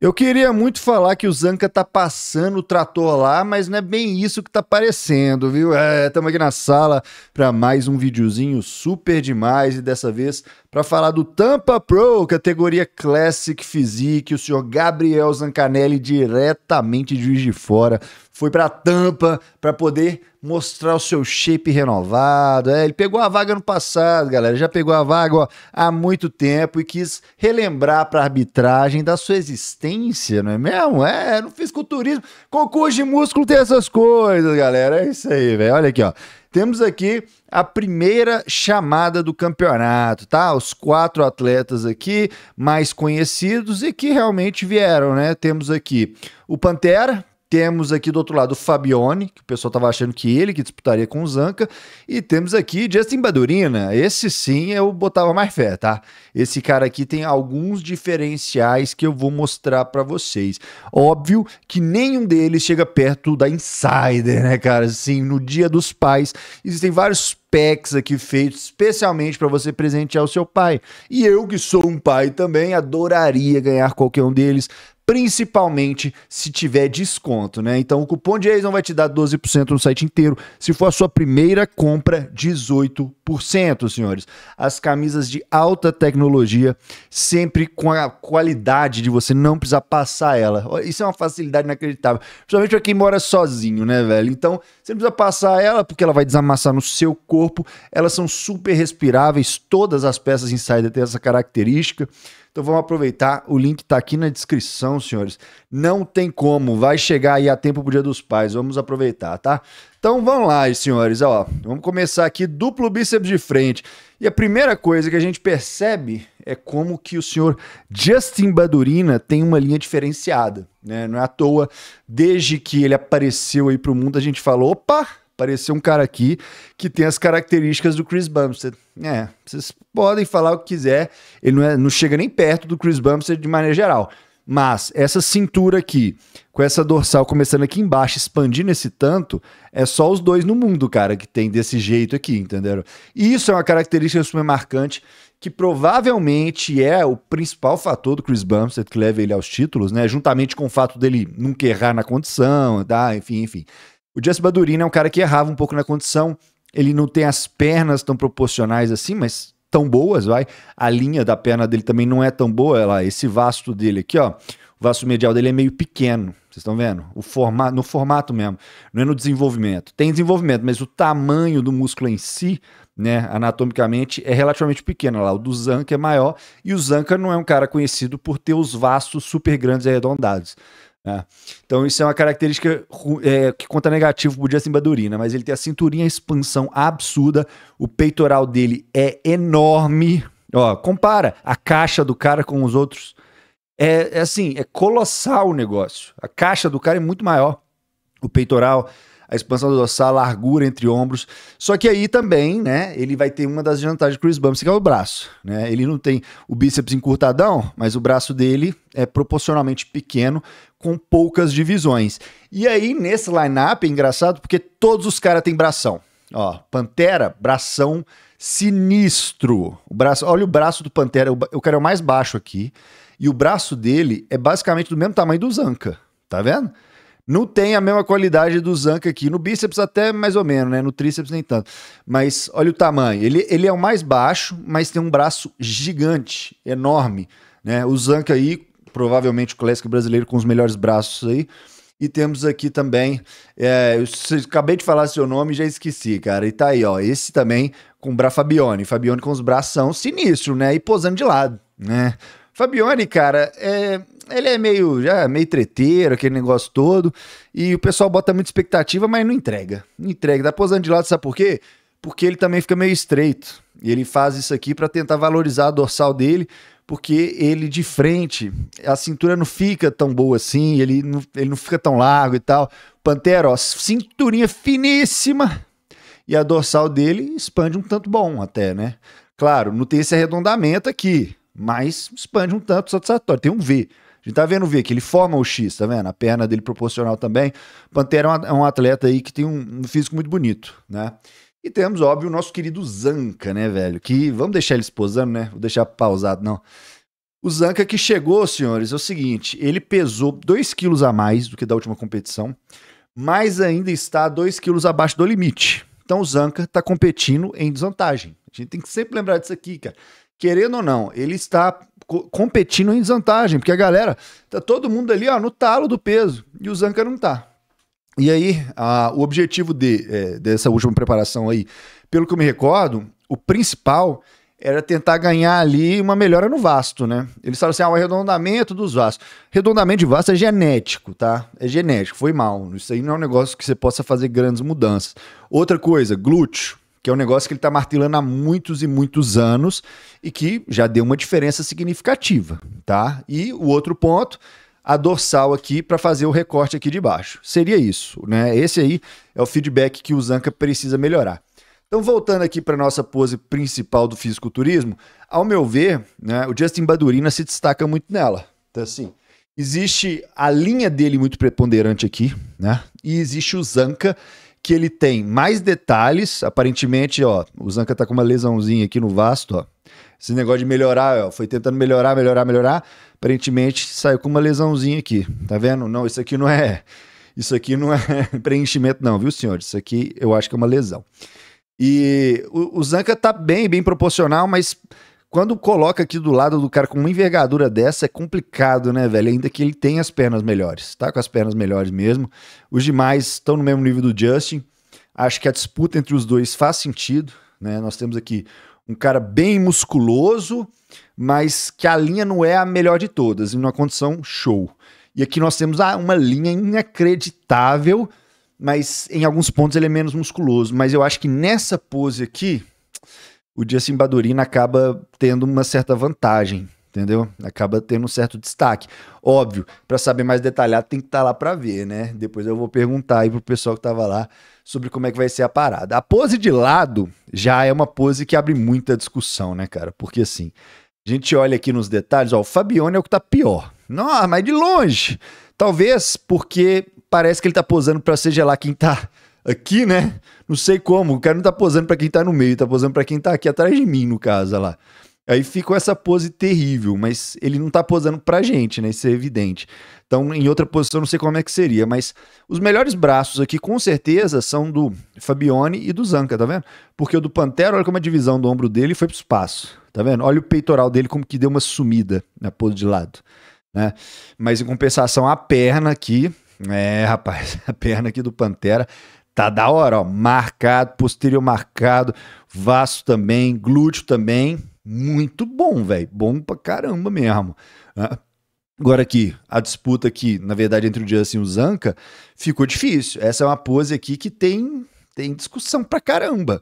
Eu queria muito falar que o Zanca tá passando o trator lá, mas não é bem isso que tá parecendo, viu? Estamos é, aqui na sala para mais um videozinho super demais e dessa vez para falar do Tampa Pro, categoria Classic Physique, o senhor Gabriel Zancanelli diretamente de Juiz de Fora foi para Tampa para poder mostrar o seu shape renovado. É, ele pegou a vaga no passado, galera, já pegou a vaga ó, há muito tempo e quis relembrar para a arbitragem da sua existência, não é mesmo? É, não fiz culturismo, concurso de músculo tem essas coisas, galera. É isso aí, velho. Olha aqui, ó. Temos aqui a primeira chamada do campeonato, tá? Os quatro atletas aqui mais conhecidos e que realmente vieram, né? Temos aqui o Pantera, temos aqui do outro lado o Fabione, que o pessoal estava achando que ele que disputaria com o Zanca. E temos aqui Justin Badurina. Esse sim eu botava mais fé, tá? Esse cara aqui tem alguns diferenciais que eu vou mostrar para vocês. Óbvio que nenhum deles chega perto da Insider, né, cara? Assim, no Dia dos Pais, existem vários packs aqui feitos especialmente para você presentear o seu pai. E eu, que sou um pai também, adoraria ganhar qualquer um deles principalmente se tiver desconto, né? Então o cupom de Jason vai te dar 12% no site inteiro. Se for a sua primeira compra, 18%, senhores. As camisas de alta tecnologia, sempre com a qualidade de você não precisar passar ela. Isso é uma facilidade inacreditável, principalmente para quem mora sozinho, né, velho? Então, você não precisa passar ela porque ela vai desamassar no seu corpo. Elas são super respiráveis, todas as peças Insider têm essa característica. Então vamos aproveitar, o link está aqui na descrição, senhores. Não tem como, vai chegar aí a tempo pro Dia dos Pais, vamos aproveitar, tá? Então vamos lá, senhores, ó, vamos começar aqui duplo bíceps de frente. E a primeira coisa que a gente percebe é como que o senhor Justin Badurina tem uma linha diferenciada, né? Não é à toa, desde que ele apareceu aí pro mundo, a gente falou, opa, apareceu um cara aqui que tem as características do Chris Bumstead. É, vocês podem falar o que quiser, ele não, é, não chega nem perto do Chris Bumstead de maneira geral. Mas essa cintura aqui, com essa dorsal começando aqui embaixo, expandindo esse tanto, é só os dois no mundo, cara, que tem desse jeito aqui, entenderam? E isso é uma característica super marcante que provavelmente é o principal fator do Chris Bumstead que leva ele aos títulos, né? Juntamente com o fato dele nunca errar na condição, tá? Enfim, enfim. O Jess Badurina é um cara que errava um pouco na condição, ele não tem as pernas tão proporcionais assim, mas tão boas, vai. A linha da perna dele também não é tão boa, lá, esse vasto dele aqui, ó. O vasto medial dele é meio pequeno, vocês estão vendo? O forma, no formato mesmo, não é no desenvolvimento. Tem desenvolvimento, mas o tamanho do músculo em si, né, anatomicamente, é relativamente pequeno. Lá, o do Zanca é maior e o Zanca não é um cara conhecido por ter os vastos super grandes e arredondados. É. Então isso é uma característica é, que conta negativo pro Justin Badurina, né? mas ele tem a cinturinha, a expansão absurda, o peitoral dele é enorme. Ó, compara a caixa do cara com os outros. É, é assim, é colossal o negócio. A caixa do cara é muito maior. O peitoral, a expansão do dorsal, a largura entre ombros. Só que aí também, né, ele vai ter uma das vantagens do Chris Bumps, que é o braço, né? Ele não tem o bíceps encurtadão, mas o braço dele é proporcionalmente pequeno com poucas divisões. E aí, nesse line-up, é engraçado, porque todos os caras têm bração. Ó, Pantera, bração sinistro. O braço, olha o braço do Pantera, o cara é o mais baixo aqui. E o braço dele é basicamente do mesmo tamanho do Zanca, tá vendo? Não tem a mesma qualidade do Zanca aqui. No bíceps até mais ou menos, né? No tríceps nem tanto. Mas olha o tamanho. Ele, ele é o mais baixo, mas tem um braço gigante, enorme. Né? O Zanca aí provavelmente o clássico brasileiro com os melhores braços aí. E temos aqui também, é, eu acabei de falar seu nome já esqueci, cara. E tá aí, ó, esse também com o Bra Fabione. Fabione com os bração sinistro, né? E posando de lado, né? Fabione, cara, é, ele é meio já é meio treteiro, aquele negócio todo, e o pessoal bota muita expectativa, mas não entrega. Não entrega, tá posando de lado, sabe por quê? porque ele também fica meio estreito. E ele faz isso aqui para tentar valorizar a dorsal dele, porque ele de frente, a cintura não fica tão boa assim, ele não, ele não fica tão largo e tal. Pantera, ó, cinturinha finíssima. E a dorsal dele expande um tanto bom até, né? Claro, não tem esse arredondamento aqui, mas expande um tanto satisfatório. Tem um V. A gente tá vendo o V que ele forma o X, tá vendo? A perna dele proporcional também. Pantera é um é atleta aí que tem um, um físico muito bonito, né? E temos, óbvio, o nosso querido Zanca, né, velho? Que vamos deixar ele esposando, né? Vou deixar pausado, não. O Zanca que chegou, senhores, é o seguinte: ele pesou 2 quilos a mais do que da última competição, mas ainda está 2 quilos abaixo do limite. Então o Zanca está competindo em desvantagem. A gente tem que sempre lembrar disso aqui, cara. Querendo ou não, ele está co competindo em desvantagem, porque a galera tá todo mundo ali, ó, no talo do peso, e o Zanca não tá. E aí, a, o objetivo de, é, dessa última preparação aí, pelo que eu me recordo, o principal era tentar ganhar ali uma melhora no vasto, né? Eles falaram assim: ah, o arredondamento dos vastos. Redondamento de vasto é genético, tá? É genético, foi mal. Isso aí não é um negócio que você possa fazer grandes mudanças. Outra coisa, glúteo, que é um negócio que ele está martelando há muitos e muitos anos e que já deu uma diferença significativa, tá? E o outro ponto a dorsal aqui para fazer o recorte aqui de baixo. Seria isso, né? Esse aí é o feedback que o Zanca precisa melhorar. Então, voltando aqui para nossa pose principal do fisiculturismo, ao meu ver, né, o Justin Badurina se destaca muito nela. Então, assim, existe a linha dele muito preponderante aqui, né? E existe o Zanca, que ele tem mais detalhes, aparentemente, ó, o Zanca tá com uma lesãozinha aqui no vasto, ó, esse negócio de melhorar, ó, foi tentando melhorar, melhorar, melhorar. Aparentemente saiu com uma lesãozinha aqui. Tá vendo? Não, isso aqui não é. Isso aqui não é preenchimento, não, viu, senhor? Isso aqui eu acho que é uma lesão. E o, o Zanca tá bem, bem proporcional, mas quando coloca aqui do lado do cara com uma envergadura dessa, é complicado, né, velho? Ainda que ele tenha as pernas melhores, tá com as pernas melhores mesmo. Os demais estão no mesmo nível do Justin. Acho que a disputa entre os dois faz sentido, né? Nós temos aqui um cara bem musculoso, mas que a linha não é a melhor de todas, e numa condição show. E aqui nós temos ah, uma linha inacreditável, mas em alguns pontos ele é menos musculoso. Mas eu acho que nessa pose aqui, o Justin Badurin acaba tendo uma certa vantagem entendeu? Acaba tendo um certo destaque. Óbvio, para saber mais detalhado tem que estar tá lá para ver, né? Depois eu vou perguntar aí pro pessoal que tava lá sobre como é que vai ser a parada. A pose de lado já é uma pose que abre muita discussão, né, cara? Porque assim, a gente olha aqui nos detalhes, ó, o Fabione é o que tá pior. Não, mas de longe. Talvez porque parece que ele tá posando para seja lá quem tá aqui, né? Não sei como, o cara não tá posando para quem tá no meio, tá posando para quem tá aqui atrás de mim, no caso, olha lá. Aí fica essa pose terrível, mas ele não tá posando pra gente, né? Isso é evidente. Então, em outra posição, não sei como é que seria, mas os melhores braços aqui, com certeza, são do Fabione e do Zanca, tá vendo? Porque o do Pantera, olha como a divisão do ombro dele foi pro espaço, tá vendo? Olha o peitoral dele como que deu uma sumida na pose de lado, né? Mas em compensação, a perna aqui, é, rapaz, a perna aqui do Pantera tá da hora, ó, marcado, posterior marcado, vasto também, glúteo também, muito bom, velho. Bom pra caramba mesmo. Né? Agora aqui, a disputa aqui, na verdade, entre o Justin e o Zanka, ficou difícil. Essa é uma pose aqui que tem, tem discussão pra caramba.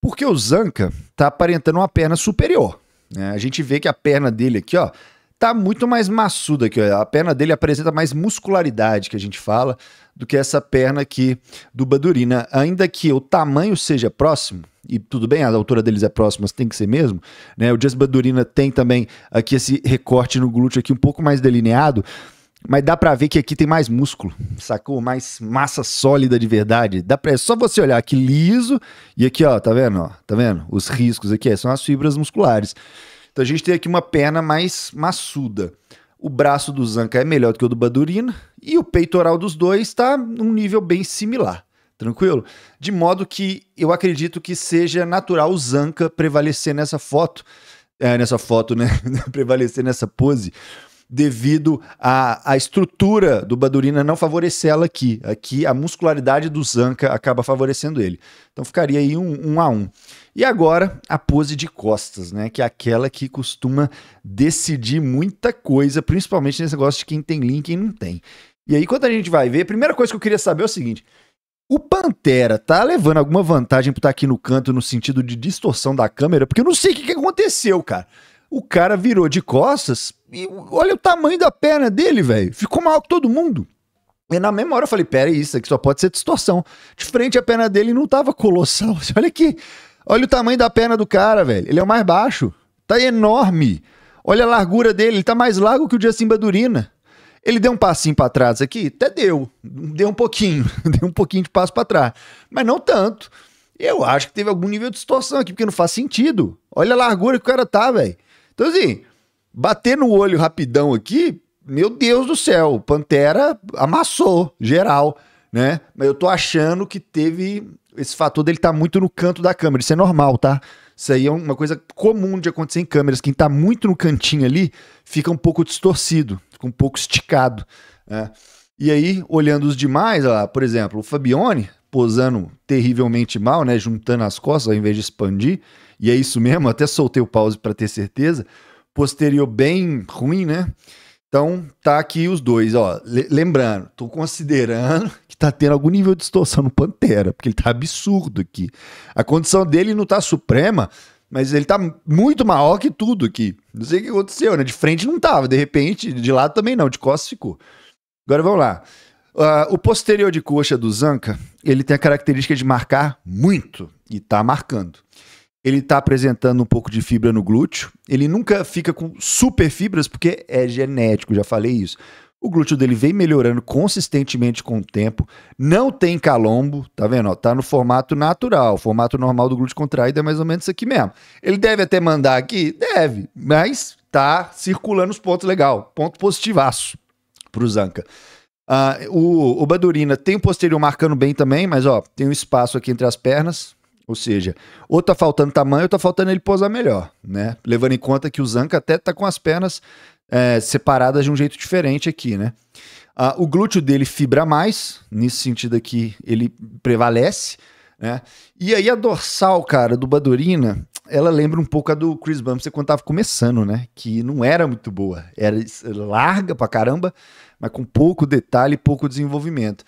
Porque o Zanka tá aparentando uma perna superior. Né? A gente vê que a perna dele aqui, ó, tá muito mais maçuda aqui. A perna dele apresenta mais muscularidade, que a gente fala, do que essa perna aqui do Badurina. Ainda que o tamanho seja próximo, e tudo bem, a altura deles é próxima, mas tem que ser mesmo, né? O Just Badurina tem também aqui esse recorte no glúteo aqui um pouco mais delineado, mas dá para ver que aqui tem mais músculo, sacou? Mais massa sólida de verdade. Dá pra... É só você olhar aqui liso e aqui, ó, tá vendo? Ó, tá vendo? Os riscos aqui é, são as fibras musculares. Então a gente tem aqui uma perna mais maçuda. O braço do Zanca é melhor do que o do Badurina e o peitoral dos dois está num nível bem similar, tranquilo? De modo que eu acredito que seja natural o Zanca prevalecer nessa foto, é, nessa foto, né? prevalecer nessa pose, devido à, à estrutura do Badurina não favorecer ela aqui. Aqui a muscularidade do Zanca acaba favorecendo ele. Então ficaria aí um, um a um. E agora a pose de costas, né? Que é aquela que costuma decidir muita coisa, principalmente nesse negócio de quem tem link e quem não tem. E aí, quando a gente vai ver, a primeira coisa que eu queria saber é o seguinte: o Pantera tá levando alguma vantagem por estar tá aqui no canto no sentido de distorção da câmera? Porque eu não sei o que, que aconteceu, cara. O cara virou de costas e olha o tamanho da perna dele, velho. Ficou maior que todo mundo. E na mesma hora eu falei: pera, isso aqui só pode ser distorção. De frente a perna dele não tava colossal. Olha aqui. Olha o tamanho da perna do cara, velho. Ele é o mais baixo. Tá enorme. Olha a largura dele. Ele tá mais largo que o Justin Badurina. Ele deu um passinho para trás aqui? Até deu. Deu um pouquinho. deu um pouquinho de passo para trás. Mas não tanto. Eu acho que teve algum nível de distorção aqui, porque não faz sentido. Olha a largura que o cara tá, velho. Então, assim, bater no olho rapidão aqui, meu Deus do céu, Pantera amassou geral, né? Mas eu tô achando que teve esse fator dele tá muito no canto da câmera, isso é normal, tá? Isso aí é uma coisa comum de acontecer em câmeras, quem tá muito no cantinho ali fica um pouco distorcido, fica um pouco esticado, né? E aí, olhando os demais, lá, por exemplo, o Fabione posando terrivelmente mal, né, juntando as costas ao invés de expandir, e é isso mesmo, até soltei o pause para ter certeza. Posterior bem ruim, né? Então, tá aqui os dois, ó. Lembrando, tô considerando que tá tendo algum nível de distorção no Pantera, porque ele tá absurdo aqui. A condição dele não tá suprema, mas ele tá muito maior que tudo aqui. Não sei o que aconteceu, né? De frente não tava, de repente, de lado também não, de costas ficou. Agora vamos lá. Uh, o posterior de coxa do Zanca, ele tem a característica de marcar muito, e tá marcando ele está apresentando um pouco de fibra no glúteo. Ele nunca fica com super fibras porque é genético, já falei isso. O glúteo dele vem melhorando consistentemente com o tempo, não tem calombo, tá vendo? Está tá no formato natural. O formato normal do glúteo contraído é mais ou menos isso aqui mesmo. Ele deve até mandar aqui? Deve, mas tá circulando os pontos legal. Ponto positivaço pro Zanca. Uh, o, o Badurina tem o posterior marcando bem também, mas ó, tem um espaço aqui entre as pernas, ou seja, ou tá faltando tamanho ou tá faltando ele posar melhor, né? Levando em conta que o Zanca até tá com as pernas é, separadas de um jeito diferente aqui, né? Ah, o glúteo dele fibra mais, nesse sentido aqui ele prevalece, né? E aí a dorsal, cara, do Badurina, ela lembra um pouco a do Chris Bumster quando tava começando, né? Que não era muito boa, era larga pra caramba, mas com pouco detalhe e pouco desenvolvimento.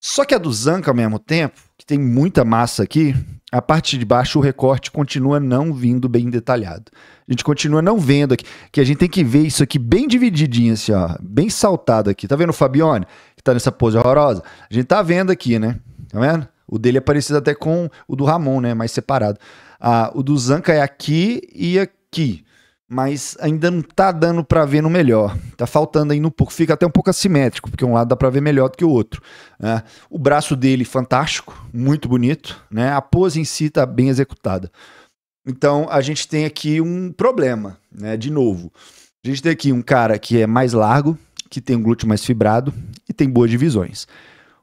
Só que a do Zanca, ao mesmo tempo, que tem muita massa aqui, a parte de baixo o recorte continua não vindo bem detalhado. A gente continua não vendo aqui, que a gente tem que ver isso aqui bem divididinho, assim, ó, bem saltado aqui. Tá vendo o Fabione, que tá nessa pose horrorosa? A gente tá vendo aqui, né? Tá vendo? O dele é parecido até com o do Ramon, né? Mais separado. Ah, o do Zanca é aqui e aqui mas ainda não tá dando para ver no melhor. Tá faltando ainda um pouco, fica até um pouco assimétrico, porque um lado dá para ver melhor do que o outro. Né? O braço dele fantástico, muito bonito, né? A pose em si tá bem executada. Então a gente tem aqui um problema, né? De novo, a gente tem aqui um cara que é mais largo, que tem um glúteo mais fibrado e tem boas divisões.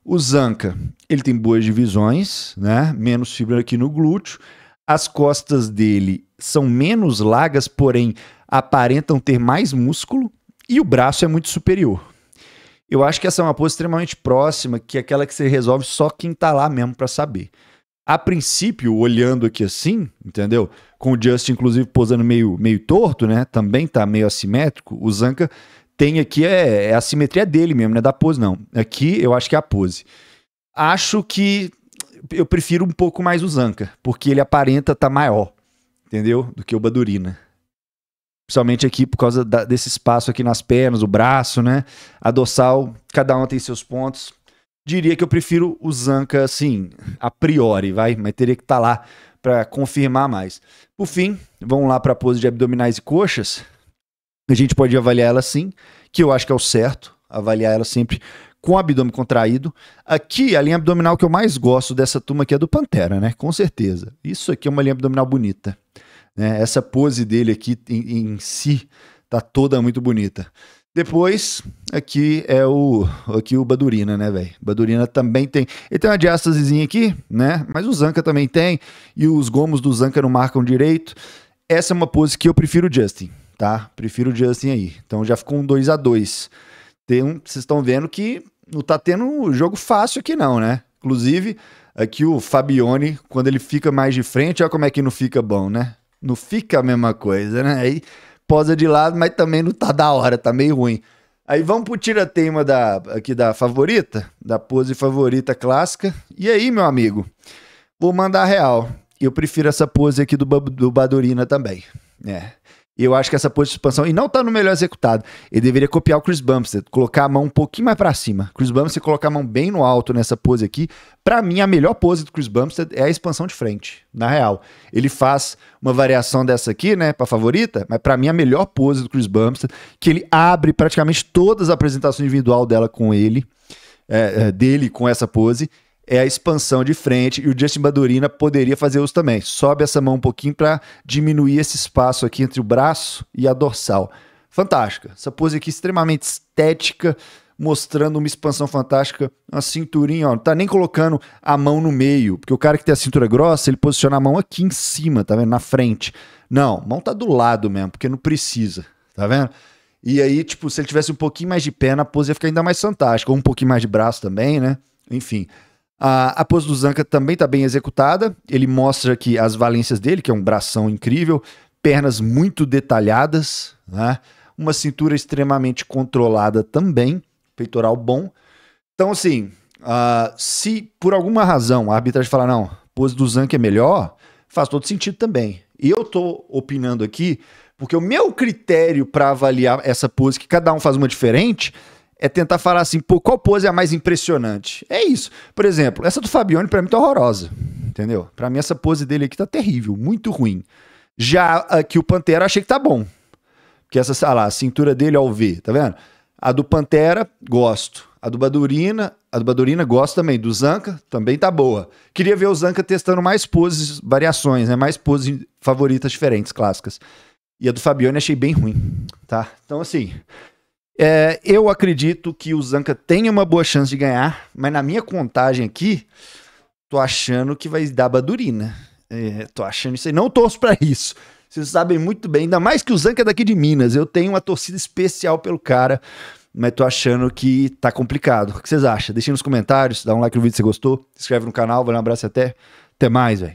O Zanca, ele tem boas divisões, né? Menos fibra aqui no glúteo. As costas dele são menos largas, porém aparentam ter mais músculo, e o braço é muito superior. Eu acho que essa é uma pose extremamente próxima, que é aquela que você resolve só quem está lá mesmo para saber. A princípio, olhando aqui assim, entendeu? Com o Justin, inclusive, posando meio, meio torto, né? Também está meio assimétrico. O Zanka tem aqui é, é, a simetria dele mesmo, não é da pose, não. Aqui eu acho que é a pose. Acho que eu prefiro um pouco mais o Zanka, porque ele aparenta estar tá maior entendeu? Do que o Badurina. Né? Principalmente aqui por causa da, desse espaço aqui nas pernas, o braço, né? A dorsal, cada uma tem seus pontos. Diria que eu prefiro o Zanca, assim, a priori, vai? Mas teria que estar tá lá para confirmar mais. Por fim, vamos lá para a pose de abdominais e coxas. A gente pode avaliar ela sim, que eu acho que é o certo. Avaliar ela sempre com o abdômen contraído. Aqui, a linha abdominal que eu mais gosto dessa turma aqui é do Pantera, né? Com certeza. Isso aqui é uma linha abdominal bonita. Né? Essa pose dele aqui em, em si tá toda muito bonita. Depois, aqui é o aqui o Badurina, né, velho? Badurina também tem. Ele tem uma diástasezinha aqui, né? Mas o zanka também tem. E os gomos do zanka não marcam direito. Essa é uma pose que eu prefiro o Justin, tá? Prefiro o Justin aí. Então já ficou um 2 a 2 Tem vocês estão vendo que não tá tendo jogo fácil aqui, não, né? Inclusive, aqui o Fabione, quando ele fica mais de frente, olha como é que não fica bom, né? Não fica a mesma coisa, né? Aí posa de lado, mas também não tá da hora, tá meio ruim. Aí vamos pro tira tema da, aqui da favorita, da pose favorita clássica. E aí, meu amigo, vou mandar real. Eu prefiro essa pose aqui do, do Badurina também. É eu acho que essa pose de expansão, e não tá no melhor executado, ele deveria copiar o Chris Bumstead, colocar a mão um pouquinho mais para cima. Chris Bumstead colocar a mão bem no alto nessa pose aqui. Para mim, a melhor pose do Chris Bumstead é a expansão de frente, na real. Ele faz uma variação dessa aqui, né, para favorita, mas para mim a melhor pose do Chris Bumstead, que ele abre praticamente todas as apresentações individual dela com ele. É, é dele com essa pose é a expansão de frente e o Justin Badurina poderia fazer uso também. Sobe essa mão um pouquinho para diminuir esse espaço aqui entre o braço e a dorsal. Fantástica. Essa pose aqui extremamente estética, mostrando uma expansão fantástica, uma cinturinha, ó, não tá nem colocando a mão no meio, porque o cara que tem a cintura grossa, ele posiciona a mão aqui em cima, tá vendo? Na frente. Não, a mão tá do lado mesmo, porque não precisa, tá vendo? E aí, tipo, se ele tivesse um pouquinho mais de perna, a pose ia ficar ainda mais fantástica, ou um pouquinho mais de braço também, né? Enfim. A, a pose do Zanka também está bem executada. Ele mostra aqui as valências dele, que é um bração incrível, pernas muito detalhadas, né? uma cintura extremamente controlada também, peitoral bom. Então, assim, uh, se por alguma razão a arbitragem falar, não, pose do Zanka é melhor, faz todo sentido também. E Eu estou opinando aqui porque o meu critério para avaliar essa pose, que cada um faz uma diferente, é tentar falar assim, pô, qual pose é a mais impressionante? É isso. Por exemplo, essa do Fabione para mim tá horrorosa, entendeu? Para mim essa pose dele aqui tá terrível, muito ruim. Já aqui o Pantera achei que tá bom. Que essa, sei lá, a cintura dele ao ver, tá vendo? A do Pantera, gosto. A do Badurina, a do Badurina gosto também. Do Zanca, também tá boa. Queria ver o Zanca testando mais poses, variações, né? Mais poses favoritas diferentes, clássicas. E a do Fabione achei bem ruim, tá? Então, assim, é, eu acredito que o Zanca tem uma boa chance de ganhar, mas na minha contagem aqui, tô achando que vai dar Badurina. É, tô achando isso aí. Não torço para isso. Vocês sabem muito bem, ainda mais que o Zanca é daqui de Minas. Eu tenho uma torcida especial pelo cara, mas tô achando que tá complicado. O que vocês acham? Deixem nos comentários, dá um like no vídeo se você gostou, se inscreve no canal, valeu, um abraço e até, até mais, velho.